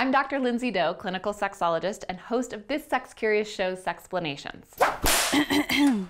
I'm Dr. Lindsay Doe, clinical sexologist and host of this Sex Curious show's Sexplanations.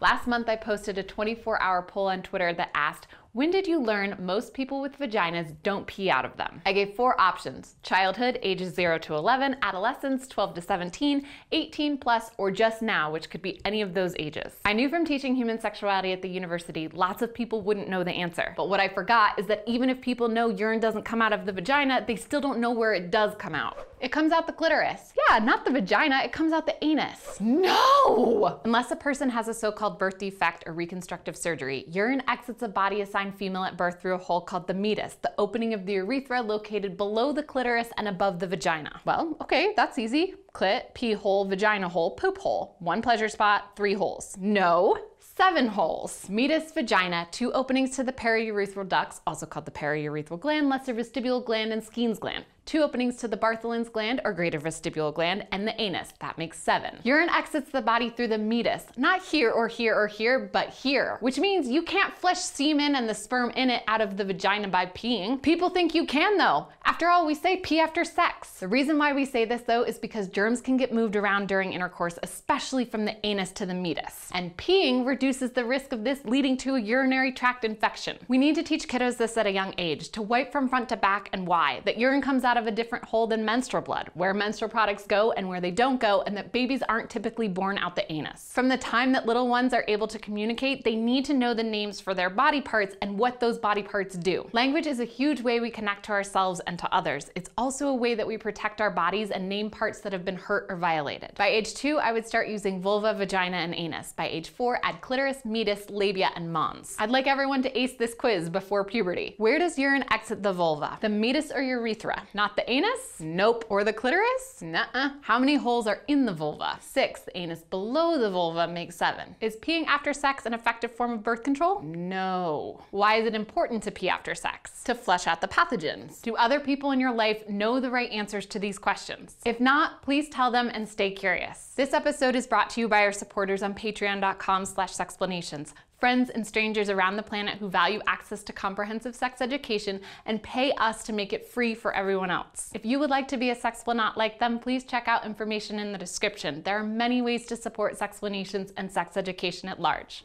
Last month, I posted a 24 hour poll on Twitter that asked, when did you learn most people with vaginas don't pee out of them? I gave four options childhood, ages 0 to 11, adolescence, 12 to 17, 18 plus, or just now, which could be any of those ages. I knew from teaching human sexuality at the university, lots of people wouldn't know the answer. But what I forgot is that even if people know urine doesn't come out of the vagina, they still don't know where it does come out. It comes out the clitoris. Yeah, not the vagina, it comes out the anus. No! Unless a person has a so called birth defect or reconstructive surgery, urine exits a body aside assigned female at birth through a hole called the meatus, the opening of the urethra located below the clitoris and above the vagina. Well, okay, that's easy. Clit, pee hole, vagina hole, poop hole. One pleasure spot, three holes. No, seven holes. Meatus, vagina, two openings to the periurethral ducts, also called the periurethral gland, lesser vestibular gland, and Skene's gland. Two openings to the Bartholin's gland or greater vestibular gland and the anus. That makes seven. Urine exits the body through the meatus, not here or here or here, but here, which means you can't flush semen and the sperm in it out of the vagina by peeing. People think you can though. After all, we say pee after sex. The reason why we say this though is because germs can get moved around during intercourse, especially from the anus to the meatus. And peeing reduces the risk of this leading to a urinary tract infection. We need to teach kiddos this at a young age, to wipe from front to back and why, that urine comes out of a different hole than menstrual blood, where menstrual products go and where they don't go, and that babies aren't typically born out the anus. From the time that little ones are able to communicate, they need to know the names for their body parts and what those body parts do. Language is a huge way we connect to ourselves and to others. It's also a way that we protect our bodies and name parts that have been hurt or violated. By age two, I would start using vulva, vagina, and anus. By age four, add clitoris, meatus, labia, and mons. I'd like everyone to ace this quiz before puberty. Where does urine exit the vulva? The meatus or urethra, not not the anus? Nope. Or the clitoris? Nuh-uh. How many holes are in the vulva? Six. The anus below the vulva makes seven. Is peeing after sex an effective form of birth control? No. Why is it important to pee after sex? To flush out the pathogens. Do other people in your life know the right answers to these questions? If not, please tell them and stay curious. This episode is brought to you by our supporters on patreon.com slash sexplanations friends and strangers around the planet who value access to comprehensive sex education and pay us to make it free for everyone else. If you would like to be a sexplanat like them, please check out information in the description. There are many ways to support sexplanations and sex education at large.